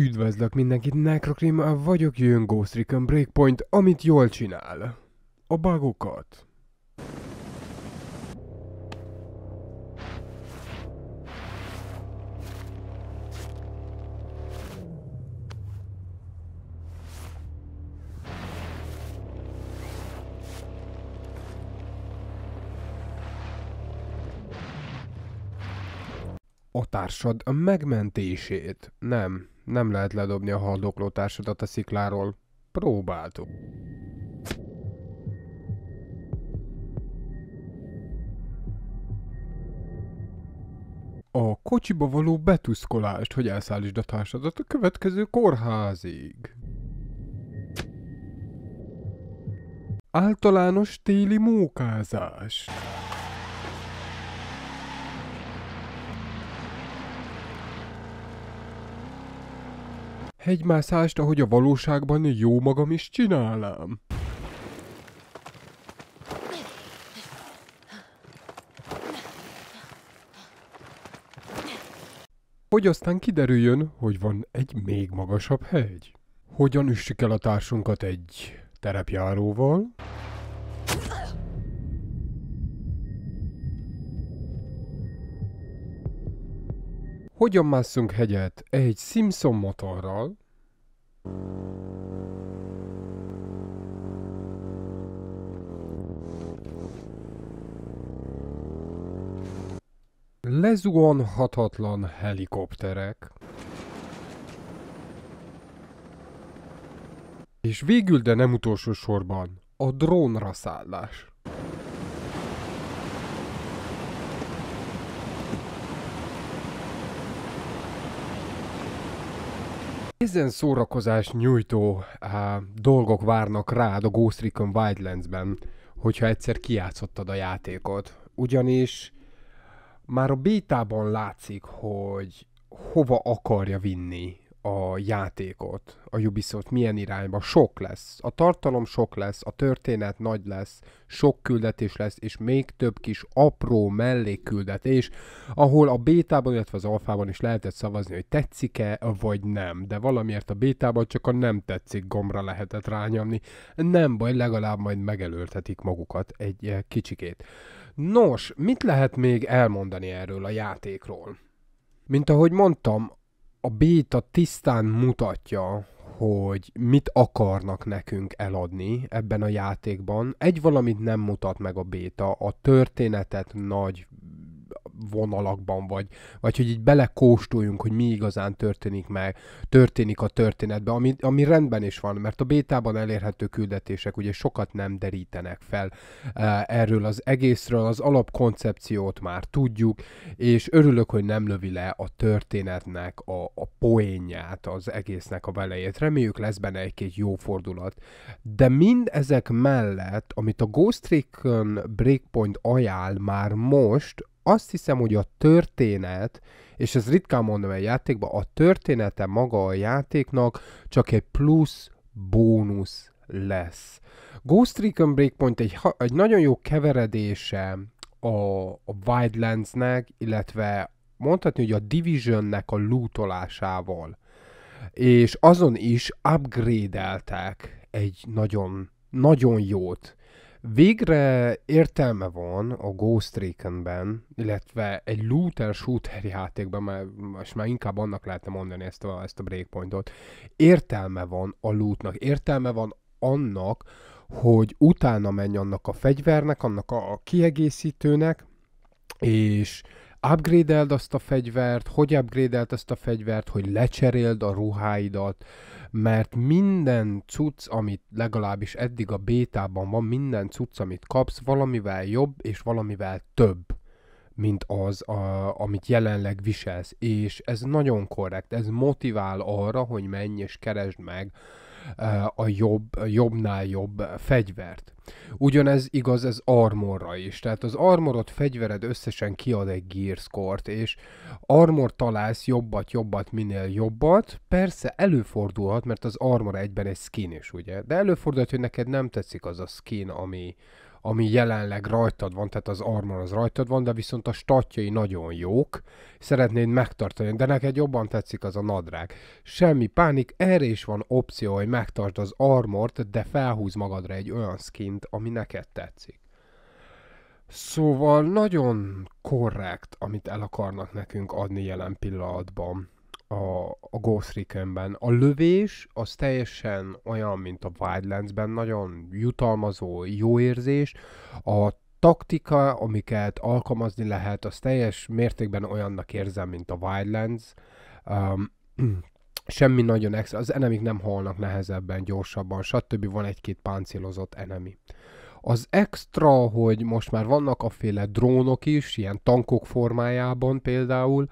Üdvözlök mindenkit, Necrocrim vagyok, jön Ghost Recon Breakpoint, amit jól csinál. A bagokat. A társad megmentését, nem, nem lehet ledobni a haldokló társadat a szikláról. Próbáltuk. A kocsiba való betuszkolást, hogy elszállítsd a társadat a következő kórházig. Általános téli mókázás. hegymászást, ahogy a valóságban jó magam is csinálnám. Hogy aztán kiderüljön, hogy van egy még magasabb hegy. Hogyan üssük el a társunkat egy terepjáróval? Hogyan másszunk hegyet egy Simpson motorral? Lezuhanhatatlan helikopterek. És végül, de nem utolsó sorban, a drónra szállás. Ezen szórakozás nyújtó á, dolgok várnak rád a Ghost Recon Wildlands-ben, hogyha egyszer kiátszottad a játékot. Ugyanis már a bétában látszik, hogy hova akarja vinni a játékot, a Ubisoft milyen irányba. Sok lesz. A tartalom sok lesz, a történet nagy lesz, sok küldetés lesz, és még több kis apró mellékküldetés, ahol a bétában, illetve az alfában is lehetett szavazni, hogy tetszik-e, vagy nem. De valamiért a bétában csak a nem tetszik gombra lehetett rányomni. Nem baj, legalább majd megelőltetik magukat egy eh, kicsikét. Nos, mit lehet még elmondani erről a játékról? Mint ahogy mondtam, a béta tisztán mutatja, hogy mit akarnak nekünk eladni ebben a játékban. Egy valamit nem mutat meg a béta, a történetet nagy vonalakban, vagy, vagy hogy így belekóstoljunk, hogy mi igazán történik meg, történik a történetben, ami, ami rendben is van, mert a bétában elérhető küldetések ugye sokat nem derítenek fel eh, erről az egészről, az alapkoncepciót már tudjuk, és örülök, hogy nem lövi le a történetnek a, a poénját, az egésznek a velejét. Reméljük lesz benne egy-két jó fordulat. De mind ezek mellett, amit a Ghost Recon Breakpoint ajánl már most, azt hiszem, hogy a történet, és ez ritkán mondom egy játékban, a története maga a játéknak csak egy plusz bónusz lesz. Ghost Recon Breakpoint egy, egy nagyon jó keveredése a, a Wildlands-nek, illetve mondhatni, hogy a Division-nek a lootolásával. És azon is upgrade-eltek egy nagyon, nagyon jót végre értelme van a Ghost Recon-ben, illetve egy looter shooter játékban, mert most már inkább annak lehetne mondani ezt a, ezt a breakpointot, értelme van a lootnak, értelme van annak, hogy utána menj annak a fegyvernek, annak a, a kiegészítőnek, és upgrade azt a fegyvert, hogy upgrade azt a fegyvert, hogy lecseréld a ruháidat, mert minden cucc, amit legalábbis eddig a bétában van, minden cucc, amit kapsz, valamivel jobb és valamivel több mint az, a, amit jelenleg viselsz. És ez nagyon korrekt, ez motivál arra, hogy menj és keresd meg a, jobb, a jobbnál jobb fegyvert. Ugyanez igaz ez armorra is, tehát az armorod fegyvered összesen kiad egy gearskort, és armor találsz jobbat, jobbat, minél jobbat, persze előfordulhat, mert az armor egyben egy skin is, ugye, de előfordulhat, hogy neked nem tetszik az a skin, ami, ami jelenleg rajtad van, tehát az armor az rajtad van, de viszont a statjai nagyon jók, szeretnéd megtartani, de neked jobban tetszik az a nadrág. Semmi pánik, erre is van opció, hogy megtartsd az armort, de felhúz magadra egy olyan skint, ami neked tetszik. Szóval nagyon korrekt, amit el akarnak nekünk adni jelen pillanatban a, a Ghost Recon-ben. A lövés az teljesen olyan, mint a Wildlands-ben, nagyon jutalmazó, jó érzés. A taktika, amiket alkalmazni lehet, az teljes mértékben olyannak érzem, mint a Wildlands. Um, semmi nagyon extra, az enemik nem halnak nehezebben, gyorsabban, stb. Van egy-két páncélozott enemi. Az extra, hogy most már vannak a féle drónok is, ilyen tankok formájában például,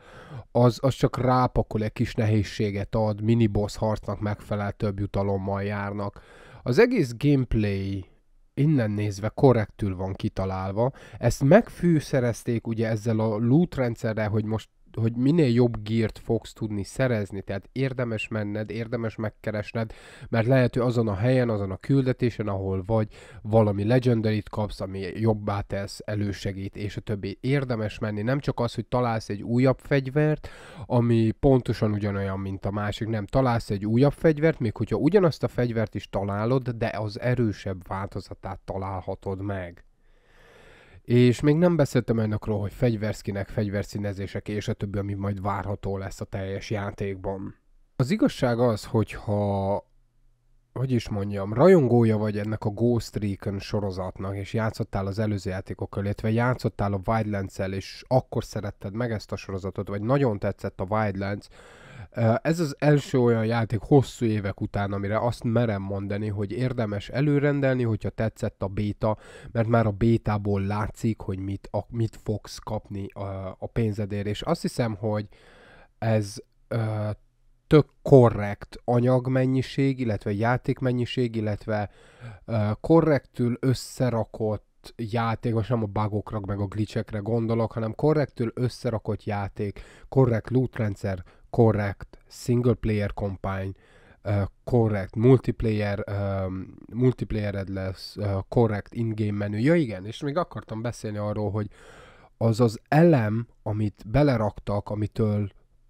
az, az csak rápakol egy kis nehézséget ad, miniboss harcnak megfelel több jutalommal járnak. Az egész gameplay innen nézve korrektül van kitalálva. Ezt megfűszerezték ugye ezzel a loot rendszerrel, hogy most hogy minél jobb gírt fogsz tudni szerezni, tehát érdemes menned, érdemes megkeresned, mert lehet, hogy azon a helyen, azon a küldetésen, ahol vagy, valami legendary kapsz, ami jobbá tesz, elősegít, és a többi. Érdemes menni, nem csak az, hogy találsz egy újabb fegyvert, ami pontosan ugyanolyan, mint a másik, nem, találsz egy újabb fegyvert, még hogyha ugyanazt a fegyvert is találod, de az erősebb változatát találhatod meg. És még nem beszéltem önökről, hogy fegyverszkinek, fegyverszínezések és a többi, ami majd várható lesz a teljes játékban. Az igazság az, hogyha hogy is mondjam, rajongója vagy ennek a Ghost Recon sorozatnak, és játszottál az előző játékokkal, illetve játszottál a Wildlands-el, és akkor szeretted meg ezt a sorozatot, vagy nagyon tetszett a Wildlands, ez az első olyan játék hosszú évek után, amire azt merem mondani, hogy érdemes előrendelni, hogyha tetszett a béta, mert már a bétából látszik, hogy mit, a, mit fogsz kapni a, a pénzedért, és azt hiszem, hogy ez ö, tök korrekt anyagmennyiség, illetve játékmennyiség, illetve ö, korrektül összerakott játék, most nem a bugokra, meg a glitchekre gondolok, hanem korrektül összerakott játék, korrekt loot rendszer, korrekt single player kampány, korrekt multiplayer, multiplayered lesz, korrekt in-game menü. Ja igen, és még akartam beszélni arról, hogy az az elem, amit beleraktak, amitől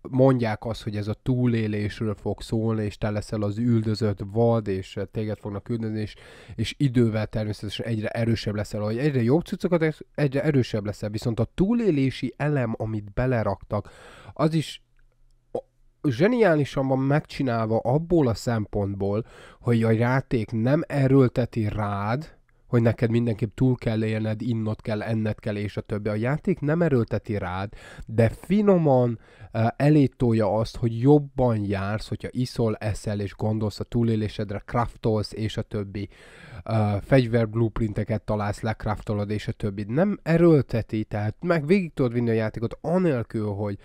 mondják azt, hogy ez a túlélésről fog szólni, és te leszel az üldözött vad, és téged fognak üldözni, és, és idővel természetesen egyre erősebb leszel, hogy egyre jobb cuccokat, egyre erősebb leszel, viszont a túlélési elem, amit beleraktak, az is zseniálisan van megcsinálva abból a szempontból, hogy a játék nem erőlteti rád, hogy neked mindenképp túl kell élned, innot kell, enned kell, és a többi. A játék nem erőlteti rád, de finoman uh, elétolja azt, hogy jobban jársz, hogyha iszol, eszel, és gondolsz a túlélésedre, kraftolsz, és a többi. Uh, fegyver blueprinteket találsz, lekraftolod, és a többi. Nem erőlteti, tehát meg végig tudod vinni a játékot anélkül, hogy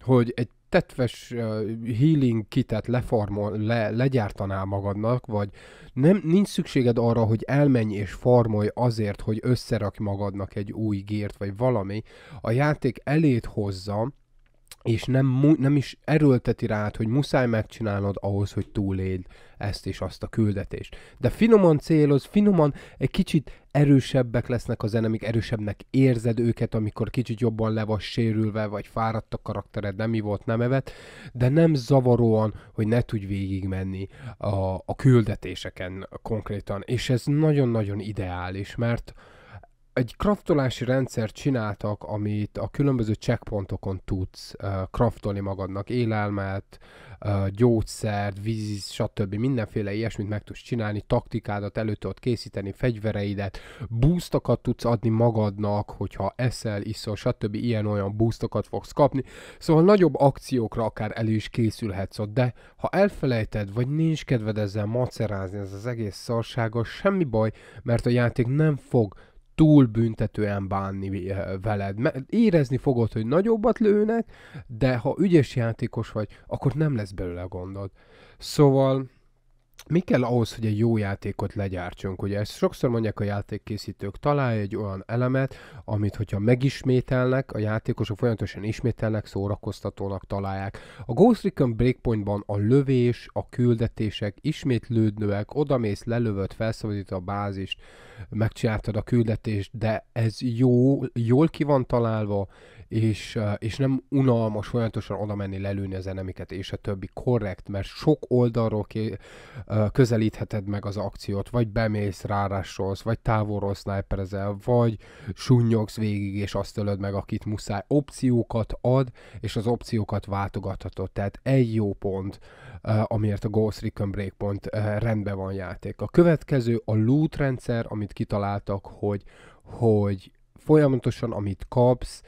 hogy egy tetves uh, healing kitet lefarmol, le, legyártanál magadnak, vagy nem, nincs szükséged arra, hogy elmenj és farmolj azért, hogy összerakj magadnak egy új gért, vagy valami, a játék elét hozza, és nem, nem is erőlteti rád, hogy muszáj megcsinálnod ahhoz, hogy túléld ezt és azt a küldetést. De finoman céloz, finoman egy kicsit erősebbek lesznek az enemik, erősebbnek érzed őket, amikor kicsit jobban le vagy sérülve, vagy fáradt a karaktered, nem volt, nem evett, de nem zavaróan, hogy ne tudj végigmenni a, a küldetéseken konkrétan. És ez nagyon-nagyon ideális, mert egy kraftolási rendszert csináltak, amit a különböző checkpointokon tudsz kraftolni magadnak, élelmet, gyógyszert, víz, stb. mindenféle ilyesmit meg tudsz csinálni, taktikádat előtt készíteni, fegyvereidet, boostokat tudsz adni magadnak, hogyha eszel, iszol, stb. ilyen-olyan boostokat fogsz kapni. Szóval nagyobb akciókra akár elő is készülhetsz ott, de ha elfelejted, vagy nincs kedved ezzel macerázni, ez az egész szarsága, semmi baj, mert a játék nem fog túl büntetően bánni eh, veled. Érezni fogod, hogy nagyobbat lőnek, de ha ügyes játékos vagy, akkor nem lesz belőle gondod. Szóval mi kell ahhoz, hogy egy jó játékot legyártsunk? Ugye ezt sokszor mondják a játékkészítők, találj egy olyan elemet, amit hogyha megismételnek, a játékosok folyamatosan ismételnek, szórakoztatónak találják. A Ghost Recon Breakpointban a lövés, a küldetések ismétlődnőek, odamész, lelövött, felszabadít a bázist, megcsináltad a küldetést, de ez jó, jól ki van találva, és, eh, és nem unalmas folyamatosan oda menni, lelőni az enemiket, és a többi korrekt, mert sok oldalról ké, közelítheted meg az akciót, vagy bemész, rárásolsz, vagy távolról sniperezel, vagy sunyogsz végig, és azt ölöd meg, akit muszáj. Opciókat ad, és az opciókat váltogathatod. Tehát egy jó pont, amiért a Ghost Recon Breakpoint rendben van játék. A következő a loot rendszer, amit kitaláltak, hogy hogy folyamatosan, amit kapsz,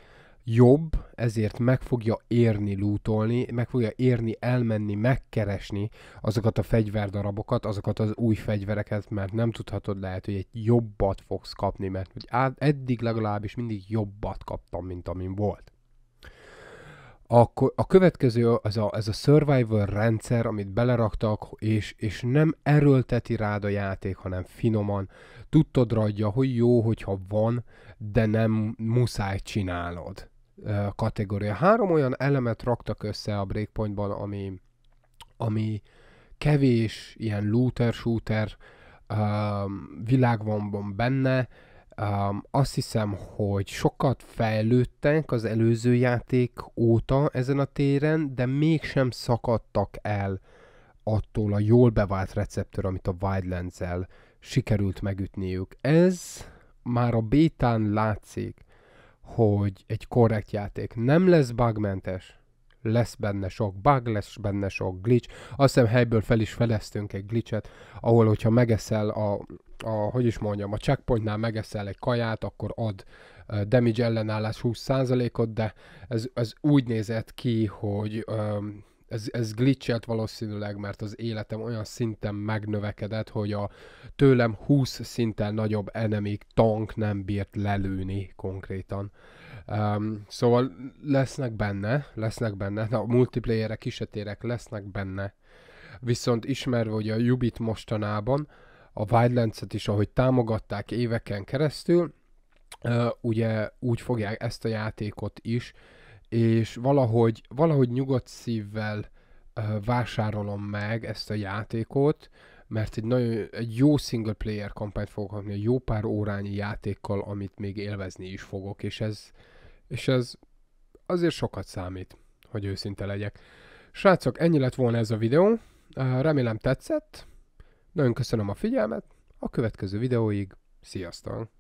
jobb, ezért meg fogja érni lútolni, meg fogja érni elmenni, megkeresni azokat a fegyverdarabokat, azokat az új fegyvereket, mert nem tudhatod lehet, hogy egy jobbat fogsz kapni, mert hogy eddig legalábbis mindig jobbat kaptam, mint amin volt. A, a következő az a, ez a survival rendszer, amit beleraktak, és, és nem erőlteti rád a játék, hanem finoman. Tudtod rajta, hogy jó, hogyha van, de nem muszáj csinálod kategória. Három olyan elemet raktak össze a Breakpointban, ami, ami kevés ilyen looter-shooter um, világ van, benne. Um, azt hiszem, hogy sokat fejlődtek az előző játék óta ezen a téren, de mégsem szakadtak el attól a jól bevált receptől, amit a Wildlands-el sikerült megütniük. Ez már a bétán látszik hogy egy korrekt játék nem lesz bugmentes, lesz benne sok bug, lesz benne sok glitch. Azt hiszem helyből fel is feleztünk egy glitchet, ahol hogyha megeszel a, a hogy is mondjam, a checkpointnál megeszel egy kaját, akkor ad damage ellenállás 20%-ot, de ez, ez úgy nézett ki, hogy um, ez, ez glitchelt valószínűleg, mert az életem olyan szinten megnövekedett, hogy a tőlem 20 szinten nagyobb enemik tank nem bírt lelőni konkrétan. Um, szóval lesznek benne, lesznek benne, a multiplayerre kisetérek lesznek benne. Viszont ismerve hogy a Jubit mostanában, a Wildlands-et is, ahogy támogatták éveken keresztül, uh, ugye úgy fogják ezt a játékot is és valahogy, valahogy nyugodt szívvel uh, vásárolom meg ezt a játékot, mert egy, nagyon, egy jó single player kampányt fogok kapni, egy jó pár órányi játékkal, amit még élvezni is fogok, és ez, és ez azért sokat számít, hogy őszinte legyek. Srácok, ennyi lett volna ez a videó, uh, remélem tetszett, nagyon köszönöm a figyelmet, a következő videóig, sziasztok!